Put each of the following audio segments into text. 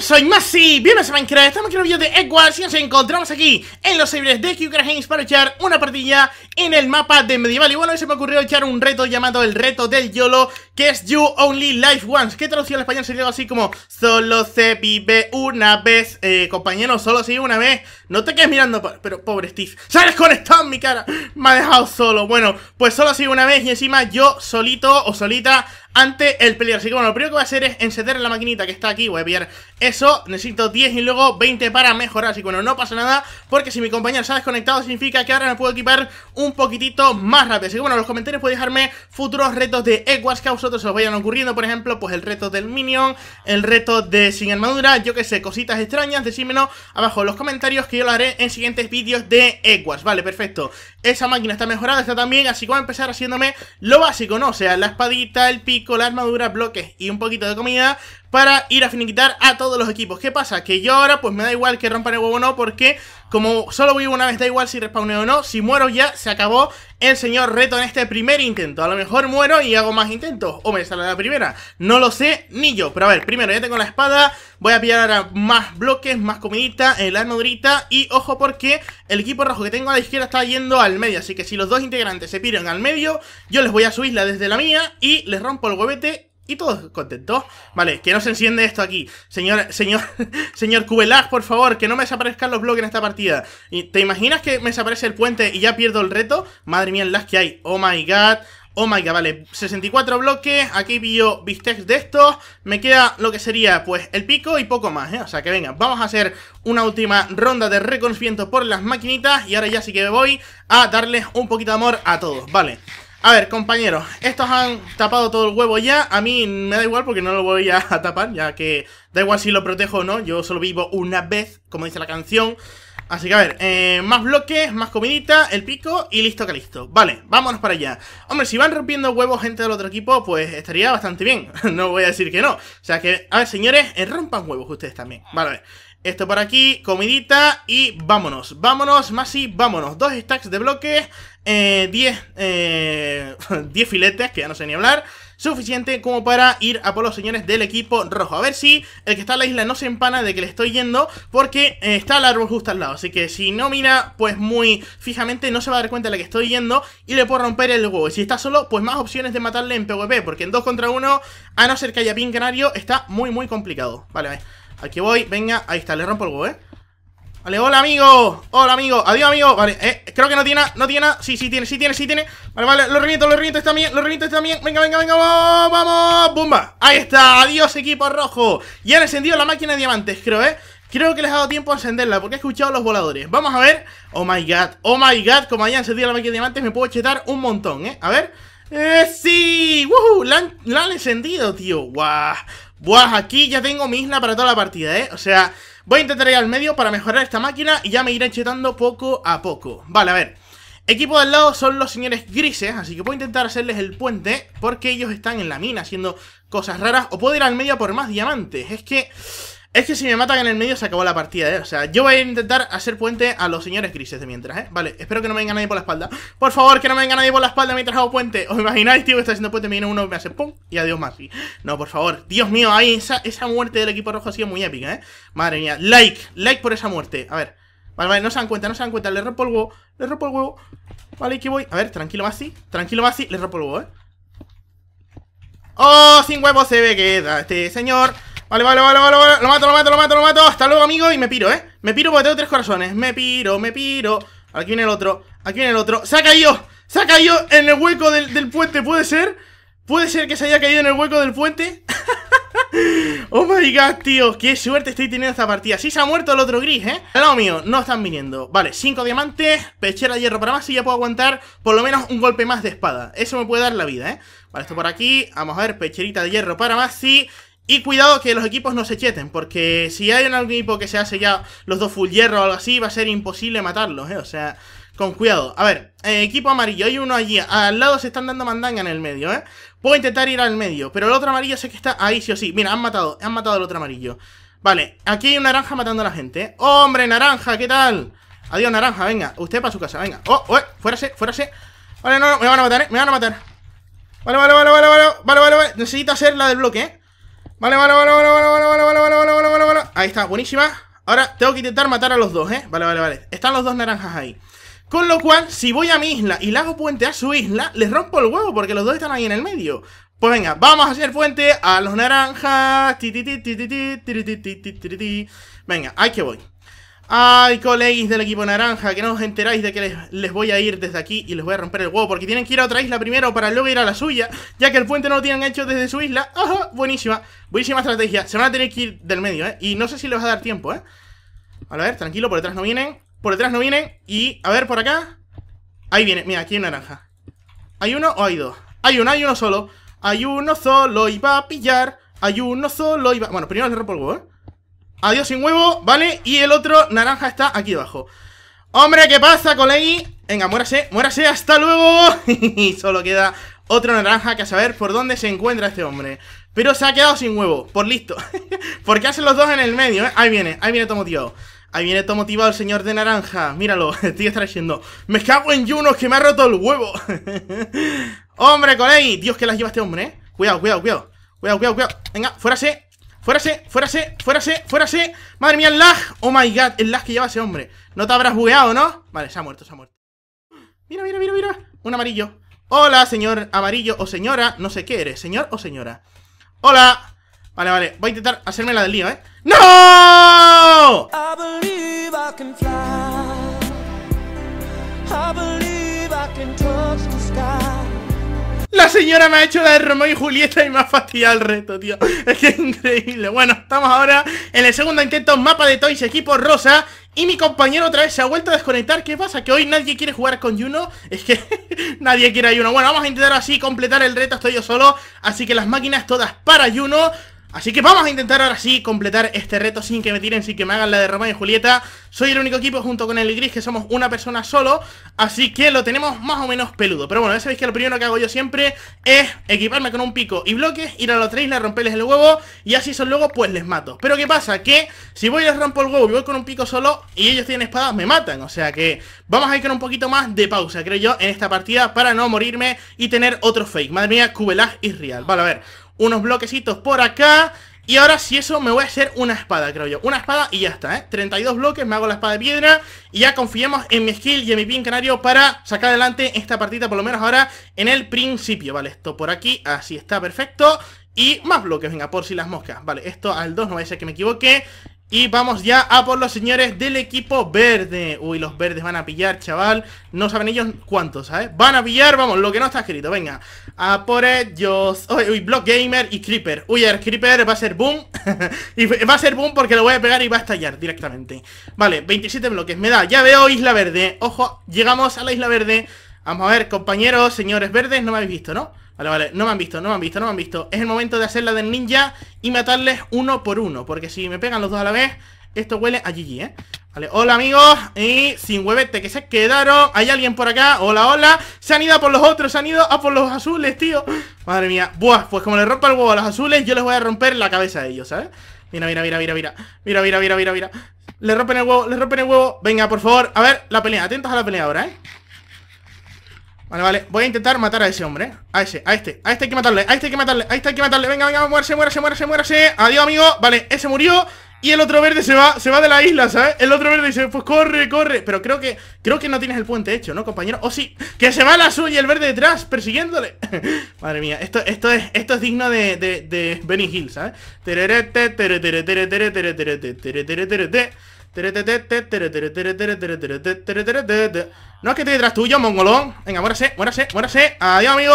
Soy Masi, bienvenidos a Minecraft, estamos aquí en un vídeo de Equals y nos encontramos aquí en los servidores de Q Games para echar una partida en el mapa de Medieval Y bueno, hoy se me ocurrió echar un reto llamado el reto del YOLO, que es You Only Life Once Que traducido al español sería algo así como, solo se vive una vez Eh, compañero, solo se vive una vez, no te quedes mirando, pero pobre Steve, se ha desconectado en mi cara, me ha dejado solo Bueno, pues solo se vive una vez y encima yo solito o solita ante el peligro. Así que bueno, lo primero que voy a hacer es encender la maquinita que está aquí. Voy a pillar eso. Necesito 10 y luego 20 para mejorar. Así que bueno, no pasa nada. Porque si mi compañero se ha desconectado, significa que ahora me puedo equipar un poquitito más rápido. Así que bueno, en los comentarios podéis dejarme futuros retos de Equas que a vosotros os vayan ocurriendo. Por ejemplo, pues el reto del Minion, el reto de sin armadura, yo que sé, cositas extrañas. Decídmelo abajo en los comentarios que yo lo haré en siguientes vídeos de Equas Vale, perfecto. Esa máquina está mejorada, está también. Así que voy a empezar haciéndome lo básico, ¿no? O sea, la espadita, el pico colar con la bloques y un poquito de comida, para ir a finiquitar a todos los equipos. ¿Qué pasa? Que yo ahora pues me da igual que rompan el huevo o no, porque como solo vivo una vez, da igual si respawneo o no, si muero ya se acabó el señor reto en este primer intento. A lo mejor muero y hago más intentos, o me sale la primera, no lo sé ni yo. Pero a ver, primero ya tengo la espada, voy a pillar ahora más bloques, más comidita, la armadurita y ojo porque el equipo rojo que tengo a la izquierda está yendo al medio, así que si los dos integrantes se piran al medio, yo les voy a subirla desde la mía y les rompo el huevete y todos contentos. Vale, que no se enciende esto aquí. Señor, señor, señor Cubelag, por favor, que no me desaparezcan los bloques en esta partida. ¿Te imaginas que me desaparece el puente y ya pierdo el reto? Madre mía, el las que hay. Oh my god. Oh my god, vale, 64 bloques, aquí pillo bistecs de estos, me queda lo que sería pues el pico y poco más, ¿eh? O sea que venga, vamos a hacer una última ronda de reconocimiento por las maquinitas y ahora ya sí que voy a darles un poquito de amor a todos, vale. A ver, compañeros, estos han tapado todo el huevo ya. A mí me da igual porque no lo voy a tapar, ya que da igual si lo protejo o no. Yo solo vivo una vez, como dice la canción. Así que a ver, eh, más bloques, más comidita, el pico y listo que listo. Vale, vámonos para allá. Hombre, si van rompiendo huevos gente del otro equipo, pues estaría bastante bien. no voy a decir que no. O sea que, a ver, señores, eh, rompan huevos ustedes también. Vale, a ver. Esto por aquí, comidita y vámonos, vámonos, más y vámonos. Dos stacks de bloques, 10 eh, eh filetes, que ya no sé ni hablar suficiente como para ir a por los señores del equipo rojo. A ver si el que está en la isla no se empana de que le estoy yendo, porque eh, está el árbol justo al lado. Así que si no mira, pues muy fijamente, no se va a dar cuenta de la que estoy yendo y le puedo romper el huevo. Y si está solo, pues más opciones de matarle en PvP, porque en 2 contra 1, a no ser que haya pin canario, está muy, muy complicado. Vale, ver. Aquí voy, venga, ahí está, le rompo el huevo, ¿eh? Vale, hola amigo, hola amigo, adiós amigo Vale, eh, creo que no tiene nada, no tiene Sí, sí tiene, sí tiene, sí tiene Vale, vale, lo reviento, lo reviento, está bien, lo reviento, está bien Venga, venga, venga, vamos, vamos, Bumba, Ahí está, adiós equipo rojo Y han encendido la máquina de diamantes, creo, eh Creo que les ha dado tiempo a encenderla porque he escuchado los voladores Vamos a ver, oh my god, oh my god Como hayan encendido la máquina de diamantes me puedo chetar un montón, eh A ver, eh, sí, ¡Woohoo! La han, encendido, tío, guau Buah, aquí ya tengo mi para toda la partida, eh O sea, Voy a intentar ir al medio para mejorar esta máquina y ya me iré chetando poco a poco. Vale, a ver. Equipo al lado son los señores grises, así que a intentar hacerles el puente porque ellos están en la mina haciendo cosas raras. O puedo ir al medio por más diamantes. Es que... Es que si me matan en el medio se acabó la partida, ¿eh? O sea, yo voy a intentar hacer puente a los señores grises de mientras, ¿eh? Vale, espero que no venga nadie por la espalda. Por favor, que no me venga nadie por la espalda mientras hago puente. ¿Os imagináis, tío, que está haciendo puente? Me viene uno, me hace pum y adiós, Maxi. No, por favor. Dios mío, ahí esa, muerte del equipo rojo ha sido muy épica, ¿eh? Madre mía. Like, like por esa muerte. A ver. Vale, vale, no se dan cuenta, no se dan cuenta. Le rompo el huevo, le rompo el huevo. Vale, aquí voy. A ver, tranquilo, Maxi. Tranquilo, Maxi. Le rompo el huevo, ¿eh? ¡Oh, sin huevo se ve queda este señor! Vale, vale, vale, vale, vale. Lo mato, lo mato, lo mato, lo mato. Hasta luego, amigo. Y me piro, ¿eh? Me piro porque tengo tres corazones. Me piro, me piro. Aquí viene el otro. Aquí viene el otro. ¡Se ha caído! ¡Se ha caído en el hueco del, puente! ¿Puede ser? ¿Puede ser que se haya caído en el hueco del puente? oh my god, tío. Qué suerte estoy teniendo esta partida. Sí se ha muerto el otro gris, ¿eh? Al lado mío, no están viniendo. Vale, cinco diamantes, pechera de hierro para más y ya puedo aguantar por lo menos un golpe más de espada. Eso me puede dar la vida, ¿eh? Vale, esto por aquí. Vamos a ver, pecherita de hierro para más y cuidado que los equipos no se cheten, porque si hay un equipo que se hace ya los dos full hierro o algo así, va a ser imposible matarlos, ¿eh? O sea, con cuidado. A ver, eh, equipo amarillo, hay uno allí. Al lado se están dando mandanga en el medio, ¿eh? Puedo intentar ir al medio, pero el otro amarillo sé que está ahí sí o sí. Mira, han matado, han matado al otro amarillo. Vale, aquí hay un naranja matando a la gente, ¿eh? ¡Hombre, naranja! ¿Qué tal? Adiós, naranja, venga. Usted para su casa, venga. ¡Oh, oh! Eh, ¡Fuérase, fuérase! Vale, no, no, me van a matar, ¿eh? Me van a matar. Vale, vale, vale, vale, vale, vale, vale, vale. Necesito hacer la del bloque, ¿eh? Vale, vale, vale, vale, vale, vale, vale, vale, vale, vale, vale, vale. Ahí está, buenísima. Ahora tengo que intentar matar a los dos, ¿eh? Vale, vale, vale. Están los dos naranjas ahí. Con lo cual, si voy a mi isla y le hago puente a su isla, les rompo el huevo porque los dos están ahí en el medio. Pues venga, vamos a hacer puente a los naranjas. Venga, ahí que voy. Ay, colegis del equipo naranja, que no os enteráis de que les, voy a ir desde aquí y les voy a romper el huevo Porque tienen que ir a otra isla primero para luego ir a la suya Ya que el puente no lo tienen hecho desde su isla buenísima, buenísima estrategia Se van a tener que ir del medio, ¿eh? Y no sé si les va a dar tiempo, ¿eh? A ver, tranquilo, por detrás no vienen Por detrás no vienen Y, a ver, por acá Ahí viene, mira, aquí hay naranja ¿Hay uno o hay dos? Hay uno, hay uno solo Hay uno solo y va a pillar Hay uno solo y va... Bueno, primero le rompo el huevo, ¿eh? Adiós sin huevo, ¿vale? Y el otro naranja está aquí abajo Hombre, ¿qué pasa, colegi? Venga, muérase, muérase, hasta luego Y solo queda otro naranja que a saber por dónde se encuentra este hombre Pero se ha quedado sin huevo, por listo Porque hacen los dos en el medio, ¿eh? Ahí viene, ahí viene todo motivado Ahí viene todo motivado el señor de naranja Míralo, estoy extrayendo Me cago en Juno, que me ha roto el huevo Hombre, colegi, Dios, que las lleva este hombre, ¿eh? Cuidado, cuidado, cuidado Cuidado, cuidado, cuidado Venga, fuérase Fuérase, fuérase, fuérase, fuérase Madre mía, el lag, oh my god, el lag que lleva ese hombre No te habrás bugueado, ¿no? Vale, se ha muerto, se ha muerto Mira, mira, mira, mira, un amarillo Hola, señor amarillo o señora No sé qué eres, señor o señora Hola Vale, vale, voy a intentar hacerme la del lío, ¿eh? ¡No! La señora me ha hecho la de Romeo y Julieta y me ha fastidiado el reto, tío. Es que es increíble. Bueno, estamos ahora en el segundo intento, mapa de Toys, equipo rosa. Y mi compañero otra vez se ha vuelto a desconectar ¿Qué pasa? ¿Que hoy nadie quiere jugar con Juno? Es que nadie quiere a Juno Bueno, vamos a intentar así completar el reto, estoy yo solo Así que las máquinas todas para Juno Así que vamos a intentar ahora sí completar este reto sin que me tiren, sin que me hagan la de y Julieta Soy el único equipo junto con el Gris que somos una persona solo Así que lo tenemos más o menos peludo Pero bueno, ya sabéis que lo primero que hago yo siempre es equiparme con un pico y bloques Ir a los tres, romperles el huevo y así son luego pues les mato Pero ¿qué pasa? Que si voy y les rompo el huevo y voy con un pico solo y ellos tienen espadas me matan O sea que vamos a ir con un poquito más de pausa creo yo en esta partida para no morirme y tener otro fake Madre mía, Kubelash y Real Vale, a ver unos bloquecitos por acá. Y ahora si eso me voy a hacer una espada, creo yo. Una espada y ya está, ¿eh? 32 bloques, me hago la espada de piedra y ya confiemos en mi skill y en mi pin canario para sacar adelante esta partida, por lo menos ahora en el principio. Vale, esto por aquí, así está, perfecto. Y más bloques, venga, por si las moscas. Vale, esto al 2, no vaya a ser que me equivoque. Y vamos ya a por los señores del equipo verde Uy, los verdes van a pillar, chaval No saben ellos cuántos, ¿sabes? Van a pillar, vamos, lo que no está escrito, venga A por ellos Uy, Block Gamer y Creeper Uy, el Creeper va a ser boom Y va a ser boom porque lo voy a pegar y va a estallar directamente Vale, 27 bloques, me da Ya veo Isla Verde Ojo, llegamos a la Isla Verde Vamos a ver, compañeros, señores verdes, no me habéis visto, ¿no? Vale, vale, no me han visto, no me han visto, no me han visto. Es el momento de hacer la del ninja y matarles uno por uno. Porque si me pegan los dos a la vez, esto huele a GG, ¿eh? Vale, hola amigos y sin huevete que se quedaron Hay alguien por acá, hola, hola Se han ido a por los otros, se han ido a por los azules, tío Madre mía, buah, pues como le rompa el huevo a los azules Yo les voy a romper la cabeza a ellos, ¿sabes? Mira, mira, mira, mira, mira Mira, mira, mira, mira, mira Le rompen el huevo, le rompen el huevo Venga, por favor, a ver, la pelea, atentos a la pelea ahora, ¿eh? Vale, vale, voy a intentar matar a ese hombre ¿eh? A ese, a este, a este hay que matarle, a este hay que matarle A este hay que matarle, venga, venga, muérase, muérase, muérase, muérase Adiós, amigo, vale, ese murió Y el otro verde se va, se va de la isla, ¿sabes? El otro verde dice, pues corre, corre Pero creo que, creo que no tienes el puente hecho, ¿no, compañero? ¡Oh, sí! ¡Que se va la suya el verde detrás, persiguiéndole! Madre mía, esto, esto es, esto es digno de, de, de Benny Hill, ¿sabes? No es que te detrás tuyo, mongolón Venga, muérase, muérase, muérase Adiós, amigo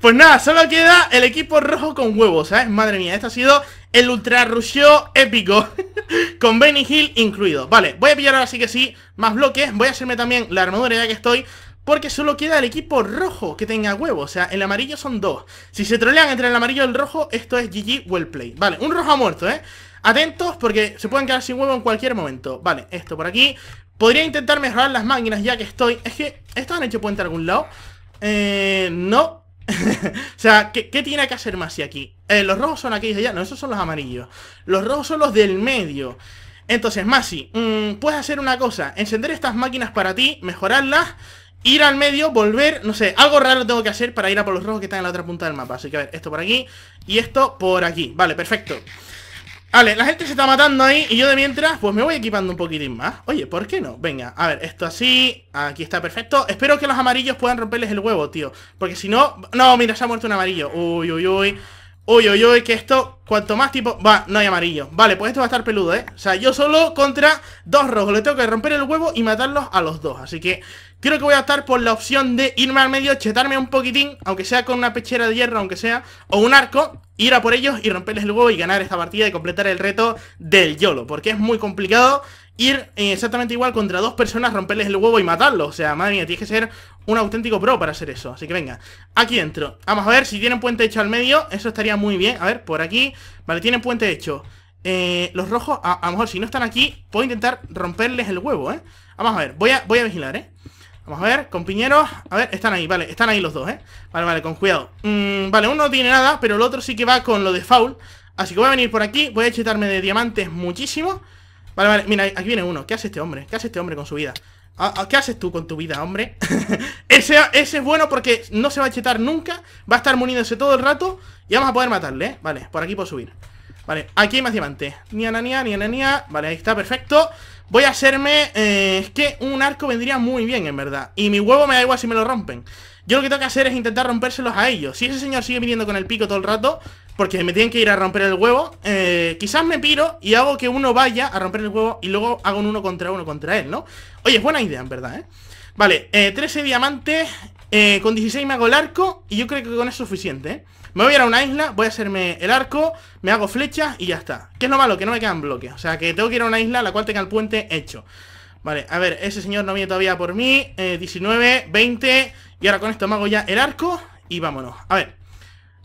Pues nada, solo queda el equipo rojo con huevos, ¿sabes? Madre mía, este ha sido el ultra rusheo épico Con Benny Hill incluido Vale, voy a pillar ahora sí que sí Más bloques, voy a hacerme también la armadura ya que estoy porque solo queda el equipo rojo que tenga huevos O sea, el amarillo son dos. Si se trolean entre el amarillo y el rojo, esto es GG well play. Vale, un rojo ha muerto, ¿eh? Atentos porque se pueden quedar sin huevo en cualquier momento. Vale, esto por aquí. Podría intentar mejorar las máquinas ya que estoy... Es que... ¿estos han hecho puente a algún lado? Eh... No. o sea, ¿qué, tiene que hacer Masi aquí? Eh, los rojos son aquí de allá. No, esos son los amarillos. Los rojos son los del medio. Entonces, Masi, mm, puedes hacer una cosa. Encender estas máquinas para ti, mejorarlas... Ir al medio, volver, no sé, algo raro tengo que hacer para ir a por los rojos que están en la otra punta del mapa Así que a ver, esto por aquí y esto por aquí Vale, perfecto Vale, la gente se está matando ahí y yo de mientras, pues me voy equipando un poquitín más. Oye, ¿por qué no? Venga, a ver, esto así, aquí está perfecto. Espero que los amarillos puedan romperles el huevo, tío. Porque si no... No, mira, se ha muerto un amarillo. Uy, uy, uy. Uy, uy, uy, que esto, cuanto más tipo... Va, no hay amarillo. Vale, pues esto va a estar peludo, ¿eh? O sea, yo solo contra dos rojos. Le tengo que romper el huevo y matarlos a los dos. Así que creo que voy a estar por la opción de irme al medio, chetarme un poquitín, aunque sea con una pechera de hierro, aunque sea, o un arco, ir a por ellos y romperles el huevo y ganar esta partida y completar el reto del YOLO, porque es muy complicado ir eh, exactamente igual contra dos personas, romperles el huevo y matarlos, o sea, madre mía, tienes que ser un auténtico pro para hacer eso, así que venga, aquí dentro, vamos a ver si tienen puente hecho al medio, eso estaría muy bien, a ver, por aquí, vale, tienen puente hecho, eh, los rojos, a, lo mejor si no están aquí, puedo intentar romperles el huevo, eh, vamos a ver, voy a, voy a vigilar, eh, Vamos a ver, compañeros. A ver, están ahí, vale, están ahí los dos, ¿eh? Vale, vale, con cuidado. Mm, vale, uno no tiene nada, pero el otro sí que va con lo de foul. Así que voy a venir por aquí, voy a chetarme de diamantes muchísimo. Vale, vale, mira, aquí viene uno. ¿Qué hace este hombre? ¿Qué hace este hombre con su vida? Ah, ah, ¿Qué haces tú con tu vida, hombre? ese, es bueno porque no se va a chetar nunca Va a estar muniéndose todo el rato Y vamos a poder matarle, ¿eh? Vale, por aquí puedo subir Vale, aquí hay más diamantes niña niña ni niña Vale, ahí está, perfecto Voy a hacerme... Eh, es que un arco vendría muy bien, en verdad. Y mi huevo me da igual si me lo rompen. Yo lo que tengo que hacer es intentar rompérselos a ellos. Si ese señor sigue viniendo con el pico todo el rato, porque me tienen que ir a romper el huevo, eh, quizás me piro y hago que uno vaya a romper el huevo y luego hago un uno contra uno contra él, ¿no? Oye, es buena idea, en verdad, ¿eh? Vale, 13 eh, diamantes, con 16 me hago el arco y yo creo que con eso es suficiente, ¿eh? Me voy a ir a una isla, voy a hacerme el arco, me hago flechas y ya está. ¿Qué es lo malo? Que no me quedan bloques. O sea, que tengo que ir a una isla la cual tenga el puente hecho. Vale, a ver, ese señor no viene todavía por mí. Eh, 19, 20. Y ahora con esto me hago ya el arco y vámonos. A ver,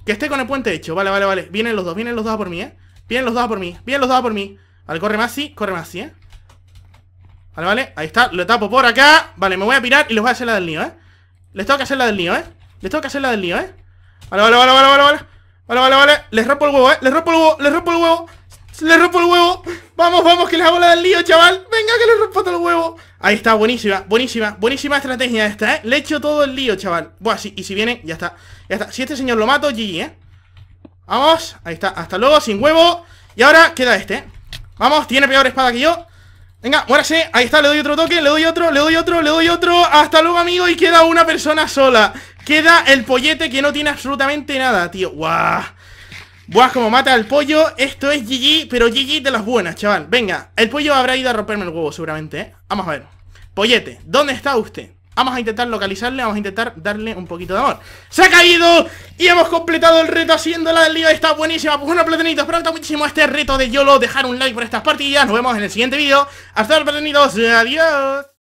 que esté con el puente hecho. Vale, vale, vale. Vienen los dos, vienen los dos por mí, ¿eh? Vienen los dos por mí, vienen los dos por mí. Vale, corre más así, corre más así, ¿eh? Vale, vale, ahí está, lo tapo por acá Vale, me voy a pirar y les voy a hacer la del lío, ¿eh? Les tengo que hacer la del lío, ¿eh? Les tengo que hacer la del lío, ¿eh? Vale, vale, vale, vale, vale, vale. Vale, vale, Les rompo el huevo, eh. Les rompo el huevo, les rompo el huevo. le rompo el huevo. Vamos, vamos, que les hago la del lío, chaval. Venga, que les rompo todo el huevo. Ahí está, buenísima, buenísima, buenísima estrategia esta, eh. Le echo todo el lío, chaval. Buah, sí, y si viene, ya está. Ya está. Si este señor lo mato, GG, eh. Vamos, ahí está. Hasta luego, sin huevo. Y ahora queda este, eh. Vamos, tiene peor espada que yo. Venga, muérase, ahí está, le doy otro toque, le doy otro, le doy otro, le doy otro Hasta luego amigo y queda una persona sola Queda el pollete que no tiene absolutamente nada, tío. ¡Guau! Buah, como mata al pollo, esto es GG, pero GG de las buenas, chaval Venga, el pollo habrá ido a romperme el huevo seguramente, ¿eh? Vamos a ver Pollete, ¿dónde está usted? Vamos a intentar localizarle, vamos a intentar darle un poquito de amor ¡Se ha caído! Y hemos completado el reto haciendo la del lío, está buenísima Pues bueno, platanitos, espero que muchísimo este reto de YOLO Dejar un like por estas partidas, nos vemos en el siguiente vídeo Hasta luego, platanitos, adiós